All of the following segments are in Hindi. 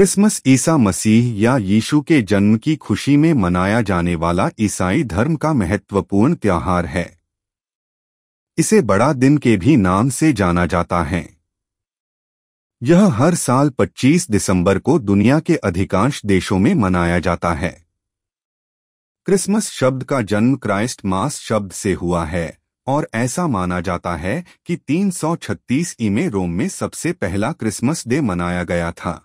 क्रिसमस ईसा मसीह या यीशु के जन्म की खुशी में मनाया जाने वाला ईसाई धर्म का महत्वपूर्ण त्यौहार है इसे बड़ा दिन के भी नाम से जाना जाता है यह हर साल 25 दिसंबर को दुनिया के अधिकांश देशों में मनाया जाता है क्रिसमस शब्द का जन्म क्राइस्ट मास शब्द से हुआ है और ऐसा माना जाता है कि 336 ई में रोम में सबसे पहला क्रिसमस डे मनाया गया था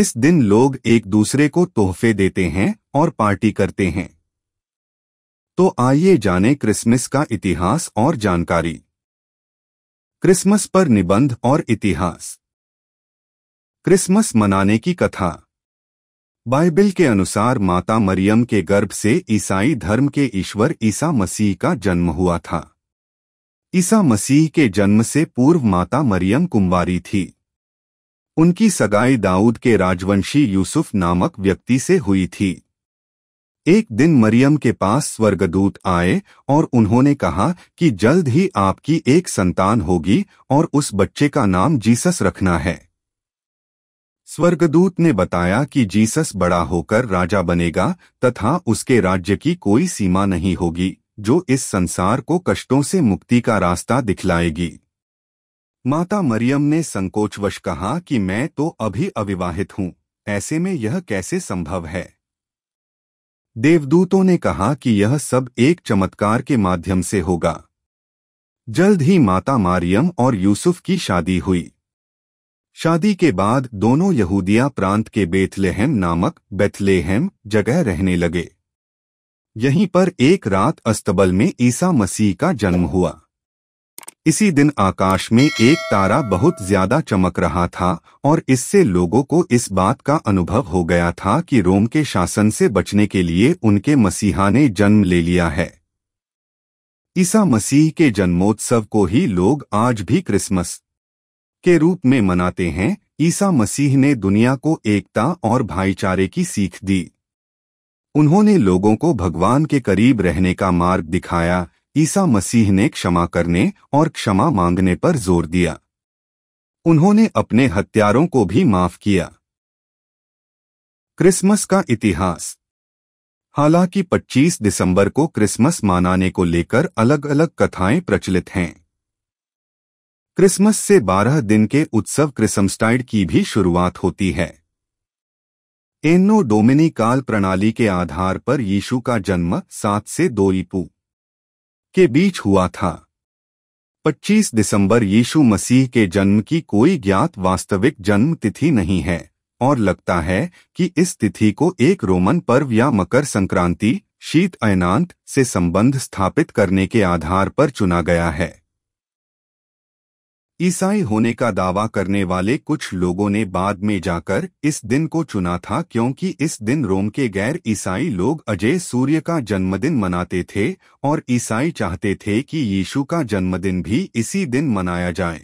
इस दिन लोग एक दूसरे को तोहफे देते हैं और पार्टी करते हैं तो आइए जाने क्रिसमस का इतिहास और जानकारी क्रिसमस पर निबंध और इतिहास क्रिसमस मनाने की कथा बाइबल के अनुसार माता मरियम के गर्भ से ईसाई धर्म के ईश्वर ईसा मसीह का जन्म हुआ था ईसा मसीह के जन्म से पूर्व माता मरियम कुंवारी थी उनकी सगाई दाऊद के राजवंशी यूसुफ नामक व्यक्ति से हुई थी एक दिन मरियम के पास स्वर्गदूत आए और उन्होंने कहा कि जल्द ही आपकी एक संतान होगी और उस बच्चे का नाम जीसस रखना है स्वर्गदूत ने बताया कि जीसस बड़ा होकर राजा बनेगा तथा उसके राज्य की कोई सीमा नहीं होगी जो इस संसार को कष्टों से मुक्ति का रास्ता दिखलाएगी माता मरियम ने संकोचवश कहा कि मैं तो अभी अविवाहित हूं ऐसे में यह कैसे संभव है देवदूतों ने कहा कि यह सब एक चमत्कार के माध्यम से होगा जल्द ही माता मारियम और यूसुफ की शादी हुई शादी के बाद दोनों यहूदिया प्रांत के बेथलेहम नामक बेथलेहम जगह रहने लगे यहीं पर एक रात अस्तबल में ईसा मसीह का जन्म हुआ इसी दिन आकाश में एक तारा बहुत ज्यादा चमक रहा था और इससे लोगों को इस बात का अनुभव हो गया था कि रोम के शासन से बचने के लिए उनके मसीहा ने जन्म ले लिया है ईसा मसीह के जन्मोत्सव को ही लोग आज भी क्रिसमस के रूप में मनाते हैं ईसा मसीह ने दुनिया को एकता और भाईचारे की सीख दी उन्होंने लोगों को भगवान के करीब रहने का मार्ग दिखाया ईसा मसीह ने क्षमा करने और क्षमा मांगने पर जोर दिया उन्होंने अपने हत्यारों को भी माफ किया क्रिसमस का इतिहास हालांकि 25 दिसंबर को क्रिसमस मनाने को लेकर अलग अलग कथाएं प्रचलित हैं क्रिसमस से 12 दिन के उत्सव क्रिसमस्टाइड की भी शुरुआत होती है एनो डोमिनी काल प्रणाली के आधार पर यीशु का जन्म सात से दो ईपू के बीच हुआ था 25 दिसंबर यीशु मसीह के जन्म की कोई ज्ञात वास्तविक जन्म तिथि नहीं है और लगता है कि इस तिथि को एक रोमन पर्व या मकर संक्रांति शीत अयनांत से संबंध स्थापित करने के आधार पर चुना गया है ईसाई होने का दावा करने वाले कुछ लोगों ने बाद में जाकर इस दिन को चुना था क्योंकि इस दिन रोम के गैर ईसाई लोग अजय सूर्य का जन्मदिन मनाते थे और ईसाई चाहते थे कि यीशु का जन्मदिन भी इसी दिन मनाया जाए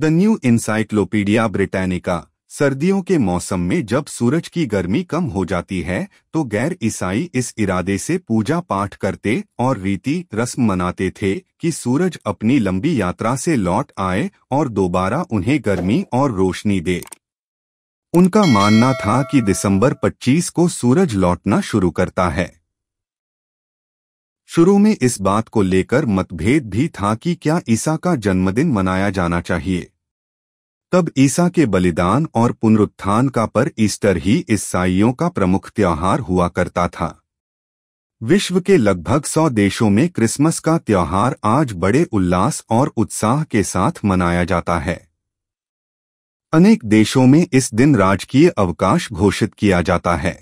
द न्यू इंसाइक्लोपीडिया ब्रिटानिका सर्दियों के मौसम में जब सूरज की गर्मी कम हो जाती है तो गैर ईसाई इस इरादे से पूजा पाठ करते और रीति रस्म मनाते थे कि सूरज अपनी लंबी यात्रा से लौट आए और दोबारा उन्हें गर्मी और रोशनी दे उनका मानना था कि दिसंबर 25 को सूरज लौटना शुरू करता है शुरू में इस बात को लेकर मतभेद भी था कि क्या ईसा का जन्मदिन मनाया जाना चाहिए तब ईसा के बलिदान और पुनरुत्थान का पर ईस्टर ही ईसाइयों का प्रमुख त्यौहार हुआ करता था विश्व के लगभग सौ देशों में क्रिसमस का त्यौहार आज बड़े उल्लास और उत्साह के साथ मनाया जाता है अनेक देशों में इस दिन राजकीय अवकाश घोषित किया जाता है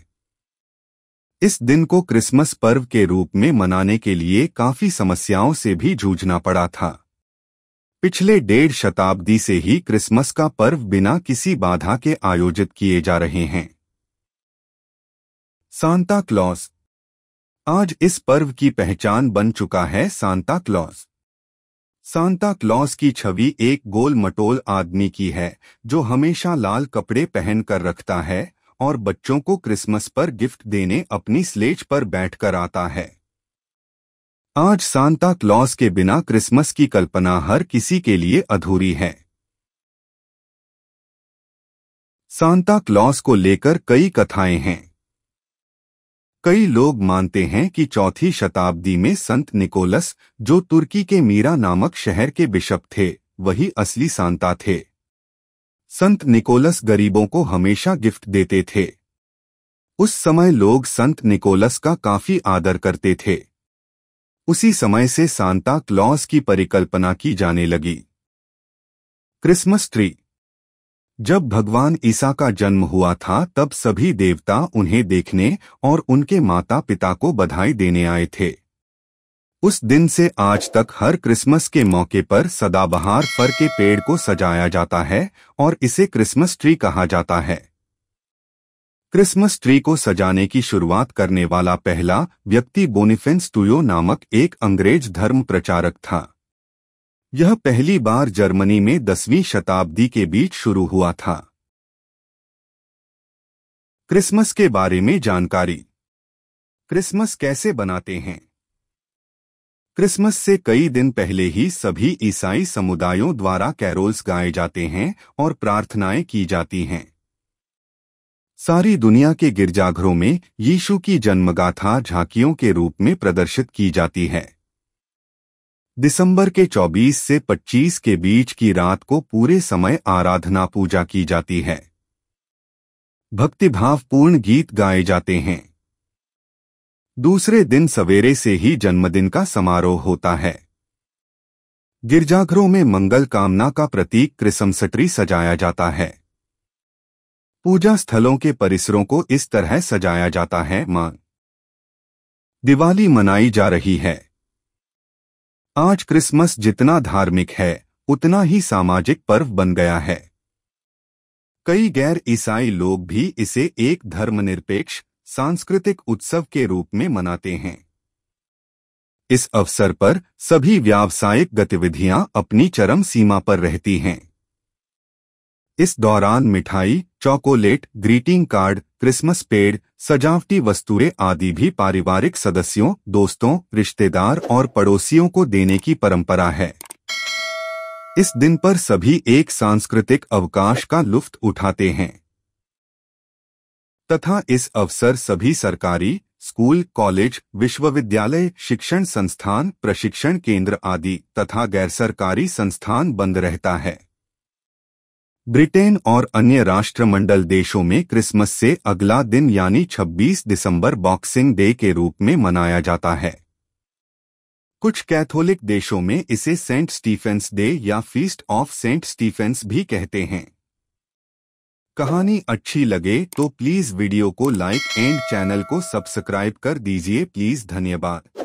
इस दिन को क्रिसमस पर्व के रूप में मनाने के लिए काफी समस्याओं से भी जूझना पड़ा था पिछले डेढ़ शताब्दी से ही क्रिसमस का पर्व बिना किसी बाधा के आयोजित किए जा रहे हैं सांता क्लॉस आज इस पर्व की पहचान बन चुका है सांता क्लॉस सांता क्लॉस की छवि एक गोल मटोल आदमी की है जो हमेशा लाल कपड़े पहन कर रखता है और बच्चों को क्रिसमस पर गिफ्ट देने अपनी स्लेज पर बैठकर आता है आज सांता क्लॉस के बिना क्रिसमस की कल्पना हर किसी के लिए अधूरी है सांता क्लॉस को लेकर कई कथाएं हैं कई लोग मानते हैं कि चौथी शताब्दी में संत निकोलस जो तुर्की के मीरा नामक शहर के बिशप थे वही असली सांता थे संत निकोलस गरीबों को हमेशा गिफ्ट देते थे उस समय लोग संत निकोलस का काफी आदर करते थे उसी समय से सांता क्लॉस की परिकल्पना की जाने लगी क्रिसमस ट्री जब भगवान ईसा का जन्म हुआ था तब सभी देवता उन्हें देखने और उनके माता पिता को बधाई देने आए थे उस दिन से आज तक हर क्रिसमस के मौके पर सदाबहार फर के पेड़ को सजाया जाता है और इसे क्रिसमस ट्री कहा जाता है क्रिसमस ट्री को सजाने की शुरुआत करने वाला पहला व्यक्ति बोनिफेंस टूयो नामक एक अंग्रेज धर्म प्रचारक था यह पहली बार जर्मनी में दसवीं शताब्दी के बीच शुरू हुआ था क्रिसमस के बारे में जानकारी क्रिसमस कैसे बनाते हैं क्रिसमस से कई दिन पहले ही सभी ईसाई समुदायों द्वारा कैरोल्स गाए जाते हैं और प्रार्थनाएं की जाती हैं सारी दुनिया के गिरजाघरों में यीशु की जन्मगाथा झांकियों के रूप में प्रदर्शित की जाती है दिसंबर के 24 से 25 के बीच की रात को पूरे समय आराधना पूजा की जाती है भक्तिभावपूर्ण गीत गाए जाते हैं दूसरे दिन सवेरे से ही जन्मदिन का समारोह होता है गिरजाघरों में मंगल कामना का प्रतीक क्रिसमसट्री सजाया जाता है पूजा स्थलों के परिसरों को इस तरह सजाया जाता है मां दिवाली मनाई जा रही है आज क्रिसमस जितना धार्मिक है उतना ही सामाजिक पर्व बन गया है कई गैर ईसाई लोग भी इसे एक धर्मनिरपेक्ष सांस्कृतिक उत्सव के रूप में मनाते हैं इस अवसर पर सभी व्यावसायिक गतिविधियां अपनी चरम सीमा पर रहती हैं इस दौरान मिठाई चॉकलेट, ग्रीटिंग कार्ड क्रिसमस पेड़ सजावटी वस्तुएं आदि भी पारिवारिक सदस्यों दोस्तों रिश्तेदार और पड़ोसियों को देने की परंपरा है इस दिन पर सभी एक सांस्कृतिक अवकाश का लुफ्त उठाते हैं तथा इस अवसर सभी सरकारी स्कूल कॉलेज विश्वविद्यालय शिक्षण संस्थान प्रशिक्षण केंद्र आदि तथा गैर सरकारी संस्थान बंद रहता है ब्रिटेन और अन्य राष्ट्रमंडल देशों में क्रिसमस से अगला दिन यानी 26 दिसंबर बॉक्सिंग डे के रूप में मनाया जाता है कुछ कैथोलिक देशों में इसे सेंट स्टीफेंस डे या फीस्ट ऑफ सेंट स्टीफेंस भी कहते हैं कहानी अच्छी लगे तो प्लीज़ वीडियो को लाइक एंड चैनल को सब्सक्राइब कर दीजिए प्लीज़ धन्यवाद